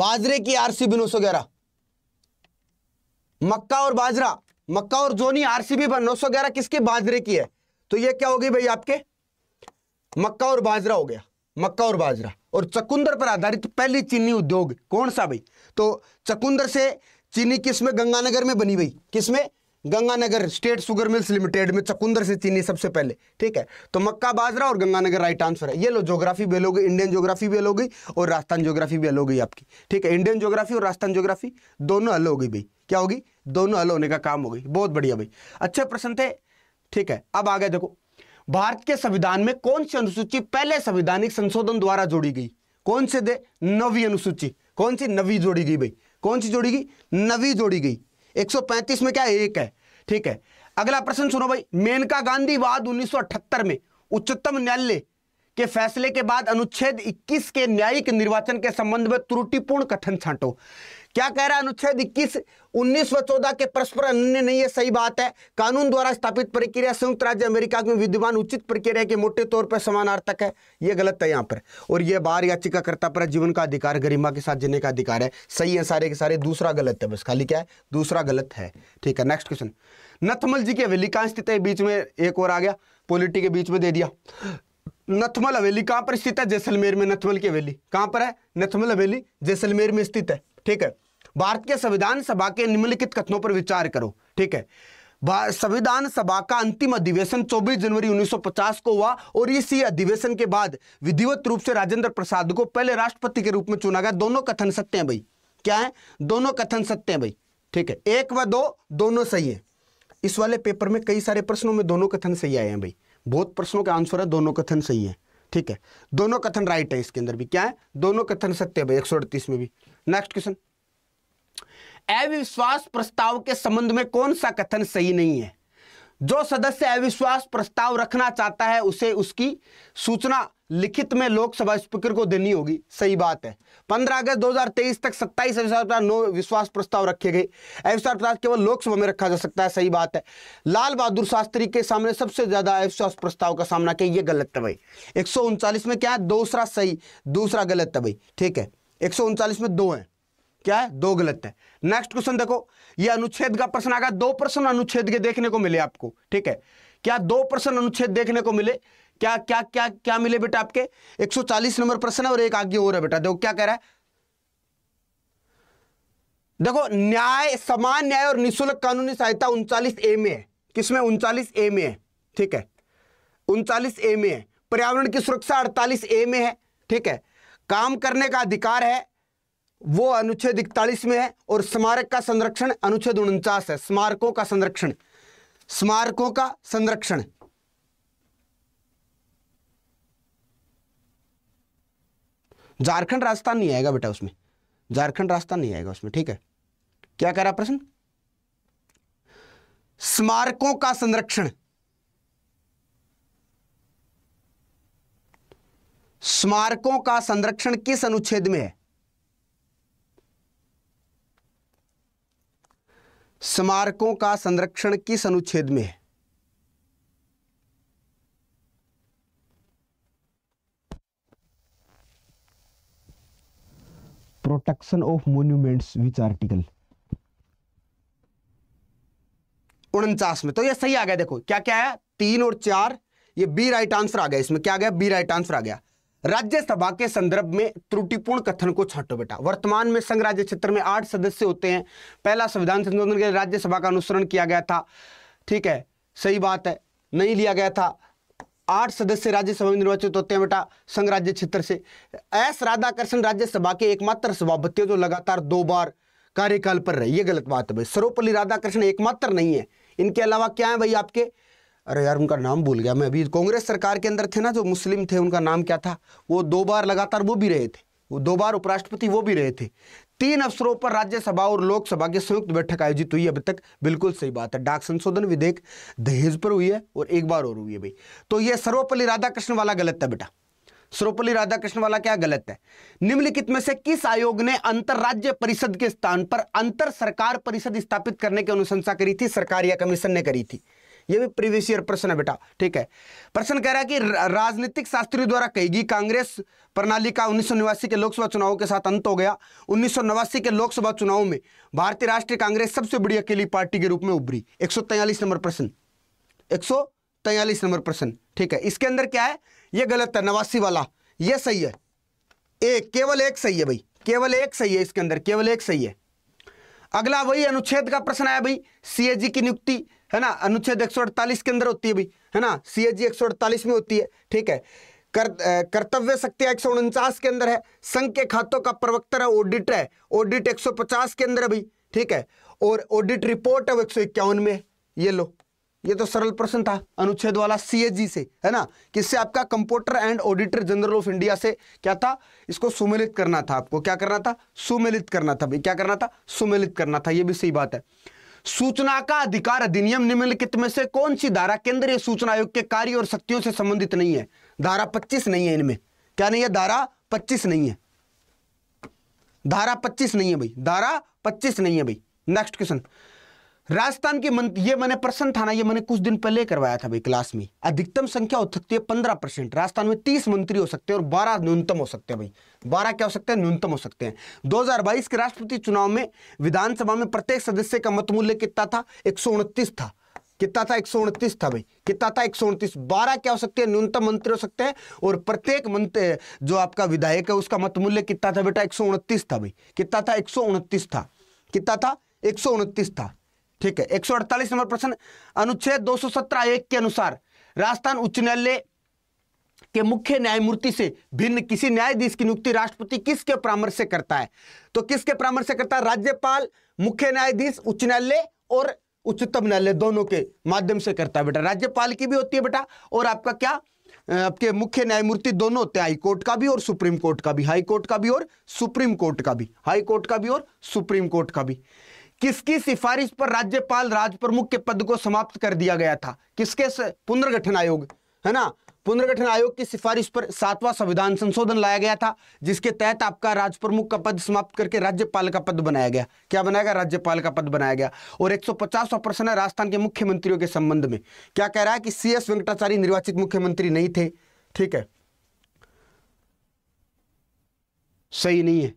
बाजरे की आरसीबी नौ सौ ग्यारह मक्का और बाजरा मक्का और जोनी आरसीबी नौ सौ ग्यारह किसके बाजरे की है तो ये क्या होगी भाई आपके मक्का और बाजरा हो गया मक्का और बाजरा और चकुंदर पर आधारित पहली चीनी उद्योग कौन सा भाई तो चकुंदर से चीनी किस में गंगानगर में बनी हुई किस में Ganganagar state sugar mills limited में चकुंदर से चीनी सबसे पहले ठीक है तो मक्का बाजरा और गंगानगर राइट आंसर है ये लो जोग्राफी भी अलोगी गई इंडियन ज्योग्राफी भी हो गई और राजस्थान ज्योग्राफी भी हो गई आपकी ठीक है इंडियन ज्योग्राफी और राजस्थान ज्योग्राफी दोनों हल हो गई भाई क्या होगी दोनों हल होने का काम हो गई बहुत बढ़िया भाई अच्छे प्रश्न थे ठीक है अब आगे देखो भारत के संविधान में कौन सी अनुसूची पहले संविधानिक संशोधन द्वारा जोड़ी गई कौन से दे नवी अनुसूची कौन सी नवी जोड़ी गई भाई कौन सी जोड़ी गई नवी जोड़ी गई 135 में क्या एक है ठीक है अगला प्रश्न सुनो भाई मेनका गांधी वाद अठहत्तर में उच्चतम न्यायालय के फैसले के बाद अनुच्छेद 21 के न्यायिक निर्वाचन के संबंध में त्रुटिपूर्ण कथन छांटो क्या कह रहा है अनुच्छेद इक्कीस उन्नीस व चौदह के परस्पर अन्य नहीं है सही बात है कानून द्वारा स्थापित प्रक्रिया संयुक्त राज्य अमेरिका में विद्यमान उचित प्रक्रिया के मोटे तौर पर समानार्थक है यह गलत है यहां पर और यह बार याचिकाकर्ता पर जीवन का अधिकार गरिमा के साथ जीने का अधिकार है सही है सारे के सारे दूसरा गलत है बस खाली क्या है दूसरा गलत है ठीक है नेक्स्ट क्वेश्चन नथमल जी की हवेली कहां स्थित है बीच में एक और आ गया पोलिटी के बीच में दे दिया नथमल हवेली कहां पर स्थित है जैसलमेर में नथमल की हवेली कहाँ पर है नथमल हवेली जैसलमेर में स्थित है ठीक है भारत के संविधान सभा के निम्नलिखित कथनों पर विचार करो ठीक है संविधान सभा का अंतिम अधिवेशन 24 जनवरी 1950 को हुआ और इसी अधिवेशन के बाद विधिवत रूप से राजेंद्र प्रसाद को पहले राष्ट्रपति के रूप में चुना गया दोनों कथन सत्य हैं भाई क्या है दोनों कथन सत्य हैं भाई ठीक है एक व दो दोनों सही है इस वाले पेपर में कई सारे प्रश्नों में दोनों कथन सही आए हैं भाई बहुत प्रश्नों के आंसर है दोनों कथन सही है ठीक है दोनों कथन राइट है इसके अंदर भी क्या है दोनों कथन सत्य है भाई एक में भी नेक्स्ट क्वेश्चन अविश्वास प्रस्ताव के संबंध में कौन सा कथन सही नहीं है जो सदस्य अविश्वास प्रस्ताव रखना चाहता है उसे उसकी सूचना लिखित में लोकसभा स्पीकर को देनी होगी सही बात है 15 अगस्त 2023 तक सत्ताईस अविश्वास प्रस्ताव नौ विश्वास प्रस्ताव रखे गए अविश्वास प्रस्ताव केवल लोकसभा में रखा जा सकता है सही बात है लाल बहादुर शास्त्री के सामने सबसे ज्यादा अविश्वास प्रस्ताव का सामना किया यह गलत है भाई एक में क्या है दूसरा सही दूसरा गलत है भाई ठीक है एक में दो है क्या है दो गलत है नेक्स्ट क्वेश्चन देखो ये अनुच्छेद का प्रश्न आगा दो प्रश्न अनुच्छेद के देखने को मिले आपको ठीक है क्या दो प्रश्न अनुच्छेद देखने को मिले क्या क्या क्या क्या मिले बेटा आपके 140 नंबर प्रश्न है और एक आगे हो रहा है बेटा देखो क्या कह रहा है देखो न्याय समान न्याय और निःशुल्क कानूनी सहायता उनचालीस ए में है किसमें उनचालीस ए में है ठीक है उनचालीस ए में है पर्यावरण की सुरक्षा अड़तालीस ए में है ठीक है काम करने का अधिकार है वो अनुच्छेद इकतालीस में है और स्मारक का संरक्षण अनुच्छेद उनचास है स्मारकों का संरक्षण स्मारकों का संरक्षण झारखंड राजस्थान नहीं आएगा बेटा उसमें झारखंड राजस्थान नहीं आएगा उसमें ठीक है क्या कह रहा प्रश्न स्मारकों का संरक्षण स्मारकों का संरक्षण किस अनुच्छेद में है स्मारकों का संरक्षण किस अनुच्छेद में है protection of monuments which article उनचास में तो ये सही आ गया देखो क्या क्या है तीन और चार ये बी राइट आंसर आ गया इसमें क्या गया बी राइट आंसर आ गया राज्यसभा के संदर्भ में त्रुटिपूर्ण कथन को छाटो बेटा वर्तमान में संघ राज्य क्षेत्र में आठ सदस्य होते हैं पहला संविधान संशोधन के राज्यसभा का अनुसरण किया गया था ठीक है सही बात है नहीं लिया गया था आठ सदस्य राज्यसभा में निर्वाचित होते हैं बेटा संघ राज्य क्षेत्र से एस राधाकृष्ण राज्यसभा के एकमात्र सभापति जो लगातार दो बार कार्यकाल पर रही ये गलत बात है भाई सर्वपल्ली राधाकृष्ण एकमात्र नहीं है इनके अलावा क्या है भाई आपके अरे यार उनका नाम भूल गया मैं अभी कांग्रेस सरकार के अंदर थे ना जो मुस्लिम थे उनका नाम क्या था वो दो बार लगातार वो भी रहे थे वो दो बार उपराष्ट्रपति वो भी रहे थे तीन अवसरों पर राज्यसभा और लोकसभा की संयुक्त बैठक आयोजित हुई अभी तक बिल्कुल सही बात है डाक संशोधन विधेयक दहेज पर हुई है और एक बार और हुई है भाई तो ये सर्वपल्ली राधाकृष्ण वाला गलत है बेटा सर्वपल्ली राधाकृष्ण वाला क्या गलत है निम्नलिखित में से किस आयोग ने अंतर राज्य परिषद के स्थान पर अंतर सरकार परिषद स्थापित करने की अनुशंसा करी थी सरकार या कमीशन ने करी थी ये भी प्रीवियस ईयर प्रश्न है बेटा ठीक है प्रश्न कह रहा है कि राजनीतिक शास्त्रियों द्वारा गई कांग्रेस प्रणाली का उन्नीस के लोकसभा चुनाव के साथ अंत हो गया उन्नीस के लोकसभा चुनाव में भारतीय राष्ट्रीय कांग्रेस सबसे बड़ी अकेली पार्टी के रूप में उभरी एक नंबर प्रश्न एक तैयलीस नंबर प्रश्न ठीक है इसके अंदर क्या है ये गलत है नवासी वाला ये सही है एक केवल एक सही है भाई केवल एक सही है इसके अंदर केवल एक सही है अगला वही अनुच्छेद का प्रश्न आया भाई सीएजी की नियुक्ति है ना अनुच्छेद एक के अंदर होती है भाई है ना सी एच में होती है ठीक है कर, कर्तव्य शक्ति एक के अंदर है संघ के खातों का प्रवक्ता है ऑडिट है ऑडिट 150 के अंदर है भाई ठीक है और ऑडिट रिपोर्ट है वो एक में ये लो ये तो सरल प्रश्न था अनुच्छेद वाला सी से है ना किससे आपका computer and auditor general of India से क्या था इसको सुमिलित करना था आपको क्या करना था सुमिलित करना था भाई क्या करना था सुमिलित करना था ये भी सही बात है सूचना का अधिकार अधिनियम निम्नलिखित में से कौन सी धारा केंद्रीय सूचना आयोग के कार्य और शक्तियों से संबंधित नहीं है धारा 25 नहीं है इनमें क्या नहीं है धारा 25 नहीं है धारा 25 नहीं है भाई धारा 25 नहीं है भाई नेक्स्ट क्वेश्चन राजस्थान के मन, ये मैंने प्रश्न था ना ये मैंने कुछ दिन पहले करवाया था भाई क्लास में अधिकतम संख्या हो सकती है पंद्रह परसेंट राजस्थान में तीस मंत्री हो सकते हैं और बारह न्यूनतम हो सकते हैं भाई बारह क्या हो सकते हैं न्यूनतम हो सकते हैं 2022 के राष्ट्रपति चुनाव में विधानसभा में प्रत्येक सदस्य का मत मूल्य कितना था एक था कितना था एक था भाई कितना था एक बारह क्या हो सकते हैं न्यूनतम मंत्री हो सकते हैं और प्रत्येक मंत्री जो आपका विधायक है उसका मत मूल्य कितना था बेटा एक था भाई कितना था एक था कितना था एक था ठीक है 148 नंबर प्रश्न अनुच्छेद दो एक के अनुसार राजस्थान उच्च न्यायालय के मुख्य न्यायमूर्ति से भिन्न किसी न्यायाधीश की नियुक्ति राष्ट्रपति किसके परामर्श से करता है तो किसके परामर्श से करता है राज्यपाल मुख्य न्यायाधीश उच्च न्यायालय और उच्चतम न्यायालय दोनों के माध्यम से करता है बेटा राज्यपाल की भी होती है बेटा और आपका क्या आपके मुख्य न्यायमूर्ति दोनों होते हैं हाईकोर्ट का भी और सुप्रीम कोर्ट का भी हाईकोर्ट का भी और सुप्रीम कोर्ट का भी हाईकोर्ट का भी और सुप्रीम कोर्ट का भी किसकी सिफारिश पर राज्यपाल राज प्रमुख के पद को समाप्त कर दिया गया था किसके पुनर्गठन आयोग है ना पुनर्गठन आयोग की सिफारिश पर सातवां संविधान संशोधन लाया गया था जिसके तहत आपका राज प्रमुख का पद समाप्त करके राज्यपाल का पद बनाया गया क्या बनाया गया राज्यपाल का पद बनाया गया और एक सौ प्रश्न है राजस्थान के मुख्यमंत्रियों के संबंध में क्या कह रहा है कि सी एस वेंकटाचार्य निर्वाचित मुख्यमंत्री नहीं थे ठीक है सही नहीं है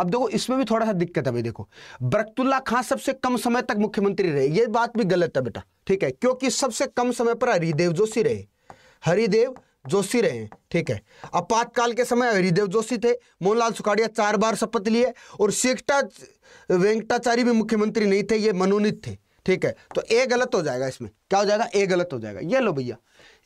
अब देखो इसमें भी थोड़ा सा दिक्कत है देखो बरकतुल्ला खान सबसे कम समय तक मुख्यमंत्री रहे ये बात भी गलत है बेटा ठीक है क्योंकि सबसे कम समय पर हरिदेव जोशी रहे हरिदेव जोशी रहे ठीक है आपातकाल के समय हरिदेव जोशी थे मोहनलाल सुखाड़िया चार बार शपथ लिए और शेखटा वेंकटाचारी भी मुख्यमंत्री नहीं थे ये मनोनीत थे ठीक है तो ए गलत हो जाएगा इसमें क्या हो जाएगा ए गलत हो जाएगा ये लो भैया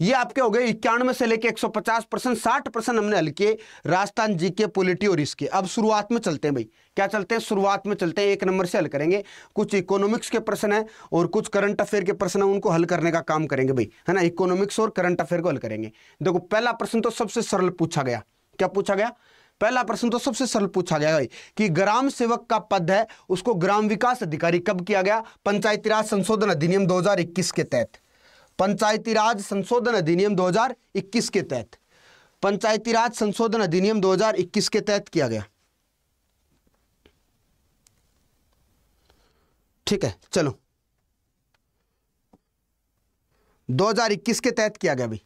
ये आपके हो गए इक्यानवे से लेके 150 परसेंट साठ परसेंट हमने हल्के राजस्थान जी के पोलिटी और इसके अब शुरुआत में चलते हैं भाई क्या चलते हैं शुरुआत में चलते हैं एक नंबर से हल करेंगे कुछ इकोनॉमिक्स के प्रश्न है और कुछ करंट अफेयर के प्रश्न है उनको हल करने का काम करेंगे भाई है ना इकोनॉमिक्स और करंट अफेयर को हल करेंगे देखो पहला प्रश्न तो सबसे सरल पूछा गया क्या पूछा गया पहला प्रश्न तो सबसे सरल पूछा गया है कि ग्राम सेवक का पद है उसको ग्राम विकास अधिकारी कब किया गया पंचायती राज संशोधन अधिनियम 2021 के तहत पंचायती राज संशोधन अधिनियम 2021 के तहत पंचायती राज संशोधन अधिनियम 2021 के तहत किया गया ठीक है चलो 2021 के तहत किया गया भाई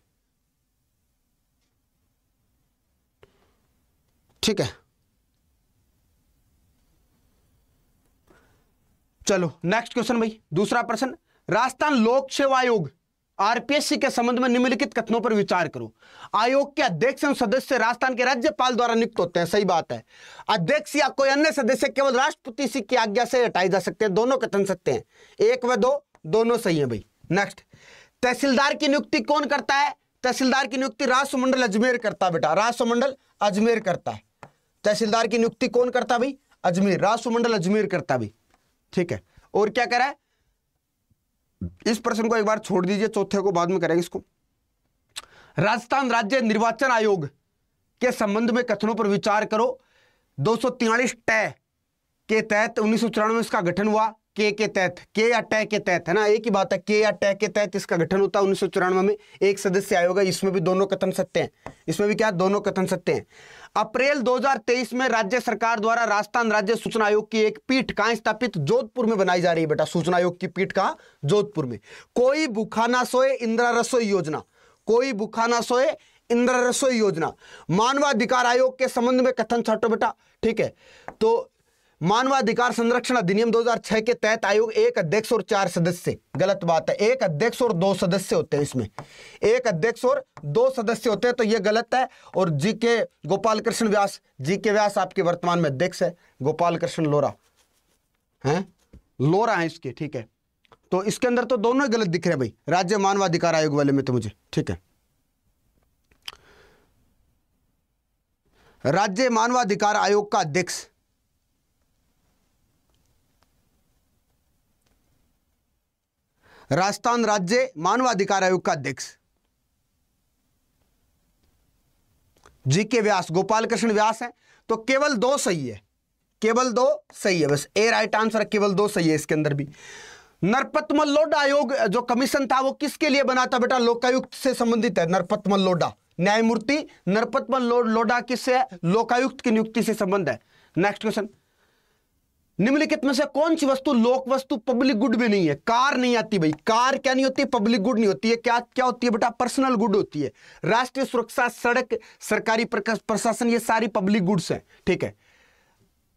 ठीक है चलो नेक्स्ट क्वेश्चन भाई दूसरा प्रश्न राजस्थान लोक सेवा आयोग आरपीएससी के संबंध में निम्नलिखित कथनों पर विचार करो आयोग के अध्यक्ष एवं सदस्य राजस्थान के राज्यपाल द्वारा नियुक्त होते हैं सही बात है अध्यक्ष या कोई अन्य सदस्य केवल राष्ट्रपति की आज्ञा से हटाए जा सकते हैं दोनों कथन सकते हैं एक व दो दोनों सही है भाई नेक्स्ट तहसीलदार की नियुक्ति कौन करता है तहसीलदार की नियुक्ति राष्ट्रमंडल अजमेर करता है बेटा राष्ट्रमंडल अजमेर करता है तहसीलदार की नियुक्ति कौन करता भाई अजमेर राष्ट्रमंडल अजमेर करता भाई ठीक है और क्या करा है इस प्रश्न को एक बार छोड़ दीजिए चौथे को बाद में करेंगे इसको राजस्थान राज्य निर्वाचन आयोग के संबंध में कथनों पर विचार करो दो सौ के तहत उन्नीस में इसका गठन हुआ के के तहत के या टय के तहत है ना एक ही बात है के या टय के तहत इसका गठन होता है उन्नीस में एक सदस्य आयोग है इसमें भी दोनों कथन सत्य हैं इसमें भी क्या दोनों कथन सत्य हैं अप्रैल 2023 में राज्य सरकार द्वारा राजस्थान राज्य सूचना आयोग की एक पीठ कहां स्थापित जोधपुर में बनाई जा रही है बेटा सूचना आयोग की पीठ कहां जोधपुर में कोई बुखाना सोए इंदिरा रसोई योजना कोई बुखाना सोए इंदिरा रसोई योजना मानवाधिकार आयोग के संबंध में कथन छाटो बेटा ठीक है तो मानवाधिकार संरक्षण अधिनियम 2006 के तहत आयोग एक अध्यक्ष और चार सदस्य गलत बात है एक अध्यक्ष और दो सदस्य होते हैं इसमें एक अध्यक्ष और दो सदस्य होते हैं तो यह गलत है और जी के गोपाल कृष्ण व्यास जी के व्यास आपके वर्तमान में अध्यक्ष है गोपाल कृष्ण लोरा हैं लोरा है इसके ठीक है तो इसके अंदर तो दोनों गलत दिख रहे हैं भाई राज्य मानवाधिकार आयोग वाले में तो मुझे ठीक है राज्य मानवाधिकार आयोग का अध्यक्ष राजस्थान राज्य मानवाधिकार आयोग का अध्यक्ष जी के व्यास गोपाल कृष्ण व्यास है तो केवल दो सही है केवल दो सही है बस ए राइट आंसर केवल दो सही है इसके अंदर भी नरपतमल लोडा आयोग जो कमीशन था वो किसके लिए बना था बेटा लोकायुक्त से संबंधित है नरपतमल लोडा न्यायमूर्ति नरपतमल लोडा किससे लोकायुक्त की नियुक्ति से संबंध है नेक्स्ट क्वेश्चन निम्नलिखित में से कौन सी वस्तु लोक वस्तु पब्लिक गुड भी नहीं है कार नहीं आती भाई कार क्या नहीं होती पब्लिक गुड नहीं होती है क्या क्या होती है बेटा पर्सनल गुड होती है राष्ट्रीय सुरक्षा सड़क सरकारी प्रशासन ये सारी पब्लिक गुड्स हैं ठीक है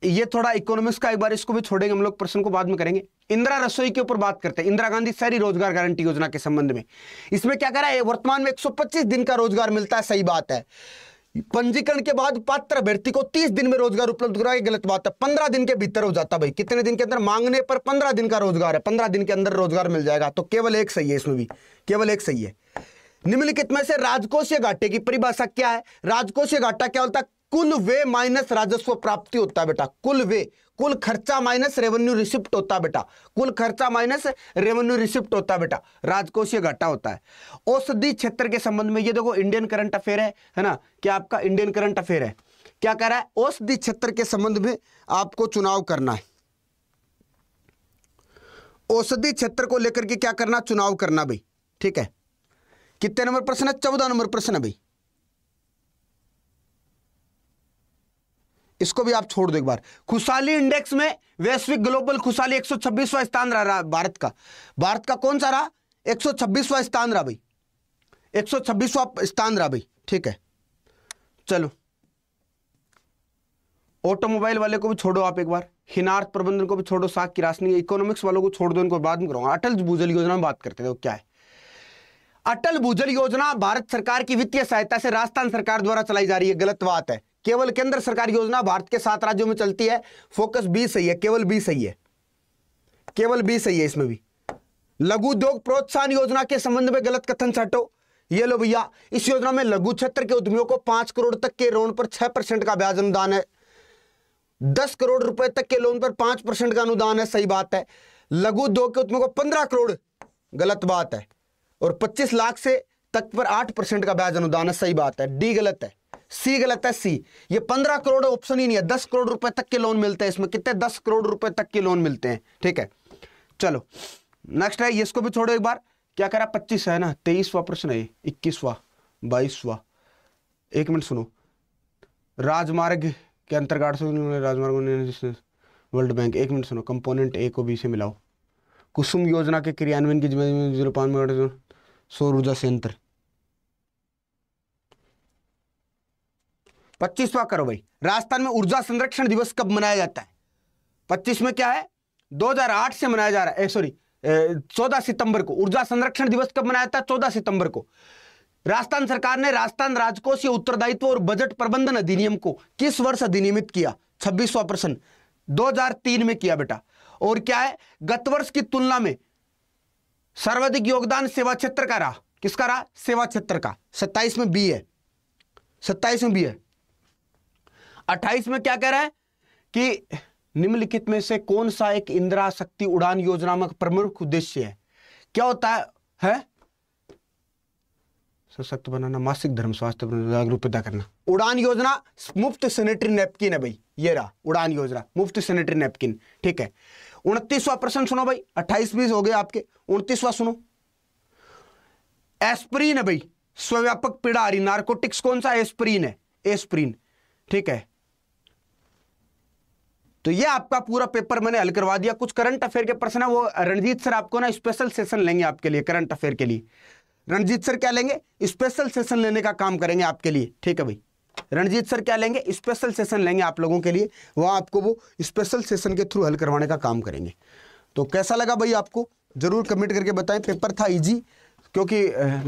ये थोड़ा इकोनॉमिक्स का एक बार इसको भी छोड़ेंगे हम लोग प्रश्न को बाद में करेंगे इंदिरा रसोई के ऊपर बात करते हैं इंदिरा गांधी शहरी रोजगार गारंटी योजना के संबंध में इसमें क्या करा है वर्तमान में एक दिन का रोजगार मिलता है सही बात है पंजीकरण के बाद पात्र अभ्यर्थी को तीस दिन में रोजगार उपलब्ध कराया गलत बात है पंद्रह दिन के भीतर हो जाता भाई कितने दिन के अंदर मांगने पर पंद्रह दिन का रोजगार है पंद्रह दिन के अंदर रोजगार मिल जाएगा तो केवल एक सही है इसमें भी केवल एक सही है निम्नलिखित में से राजकोषीय घाटे की परिभाषा क्या है राजकोषीय घाटा क्या होता है कुल वे माइनस राजस्व प्राप्ति होता है बेटा कुल वे कुल खर्चा माइनस रेवेन्यू रिसिप्ट होता है बेटा कुल खर्चा माइनस रेवेन्यू रिसिप्ट होता है बेटा राजकोषीय घाटा होता है औषधि क्षेत्र के संबंध में ये देखो इंडियन करंट अफेयर है है ना क्या आपका इंडियन करंट अफेयर है क्या कह रहा है औषधि क्षेत्र के संबंध में आपको चुनाव करना है औषधि क्षेत्र को लेकर के क्या करना चुनाव करना भाई ठीक है कितने नंबर प्रश्न है चौदह नंबर प्रश्न है भाई इसको भी आप छोड़ दो एक बार खुशहाली इंडेक्स में वैश्विक ग्लोबल खुशहाली सौ स्थान रहा, रहा भारत का भारत का कौन सा रहा 126वां स्थान रहा भाई 126वां स्थान रहा भाई ठीक है चलो ऑटोमोबाइल वाले को भी छोड़ो आप एक बार हिनार्थ प्रबंधन को भी छोड़ो साख की राशनी इकोनॉमिक्स वालों को छोड़ दो इनको बाद में करूंगा अटल भूजल योजना में बात करते थे क्या है अटल भूजल योजना भारत सरकार की वित्तीय सहायता से राजस्थान सरकार द्वारा चलाई जा रही है गलत बात है केवल केंद्र सरकार योजना भारत के सात राज्यों में चलती है फोकस बी सही है केवल बी सही है केवल बी सही है इसमें भी लघु उद्योग प्रोत्साहन योजना के संबंध में गलत कथन छाटो ये लो भैया इस योजना में लघु क्षेत्र के उद्यमियों को पांच करोड़ तक के लोन पर छह परसेंट का ब्याज अनुदान है दस करोड़ रुपए तक के लोन पर पांच परसेंट का अनुदान है सही बात है लघु उद्योग के उद्यमियों को पंद्रह करोड़ गलत बात है और 25 लाख से तक पर 8 परसेंट का ब्याज अनुदान है सही बात है डी गलत है सी गलत है सी ये 15 करोड़ ऑप्शन ही नहीं है 10 करोड़ रुपए तक के लोन मिलते हैं इसमें कितने 10 करोड़ रुपए तक के लोन मिलते हैं ठीक है चलो नेक्स्ट है इसको भी छोड़ो एक बार क्या करा पच्चीस है ना तेईसवा प्रश्न है इक्कीसवा बाईसवा एक मिनट सुनो राजमार्ग के अंतर्गत राजमार्ग वर्ल्ड बैंक एक मिनट सुनो कंपोनेंट ए को बी से मिलाओ कुसुम योजना के क्रियान्वयन की जिम्मेदारी जीरो पांच मिनट सौर ऊर्जा संयंत्र पच्चीसवा करो भाई राजस्थान में ऊर्जा संरक्षण दिवस कब मनाया जाता है पच्चीस में क्या है 2008 से मनाया जा रहा है सॉरी 14 सितंबर को ऊर्जा संरक्षण दिवस कब मनाया जाता है 14 सितंबर को राजस्थान सरकार ने राजस्थान राजकोषीय उत्तरदायित्व और बजट प्रबंधन अधिनियम को किस वर्ष अधिनियमित किया छब्बीसवा प्रश्न 2003 में किया बेटा और क्या है गत वर्ष की तुलना में सर्वाधिक योगदान सेवा क्षेत्र का रहा किसका रहा सेवा क्षेत्र का सत्ताईस में बी है सत्ताईस में बी है अट्ठाईस में क्या कह रहा है कि निम्नलिखित में से कौन सा एक इंदिरा शक्ति उड़ान योजना में प्रमुख उद्देश्य है क्या होता है, सशक्त बनाना मासिक धर्म स्वास्थ्य जागरूक पैदा करना उड़ान योजना मुफ्त सेनेटरी नैपकिन है भाई ये रहा उड़ान योजना मुफ्त सेनेटरी नैपकिन ठीक है उनतीसवा प्रश्न सुनो भाई अट्ठाईस बीस हो गए आपके उनतीसवा सुनो एस्प्रीन है भाई स्वव्यापक पिड़ारी नार्कोटिक्स कौन सा एस्प्रीन है एस्प्रीन ठीक है तो ये आपका पूरा पेपर मैंने हल करवा दिया कुछ करंट अफेयर के प्रश्न है वो रणजीत सर आपको ना स्पेशल सेशन लेंगे आपके लिए करंट अफेयर के लिए रणजीत सर क्या लेंगे स्पेशल सेशन लेने का काम करेंगे आपके लिए ठीक है भाई रणजीत सर क्या लेंगे स्पेशल सेशन लेंगे आप लोगों के लिए वहां आपको वो स्पेशल सेशन के थ्रू हल करवाने का काम करेंगे तो कैसा लगा भाई आपको ज़रूर कमेंट करके बताएं पेपर था इजी क्योंकि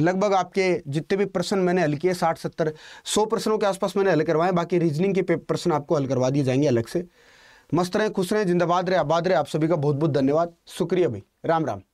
लगभग आपके जितने भी प्रश्न मैंने हल किए साठ सत्तर सौ प्रश्नों के आसपास मैंने हल करवाए बाकी रीजनिंग के प्रश्न आपको हल करवा दिए जाएंगे अलग से मस्त रहें खुश रहें जिंदाबाद रहे आबाद रहे आप सभी का बहुत बहुत धन्यवाद शुक्रिया भाई राम राम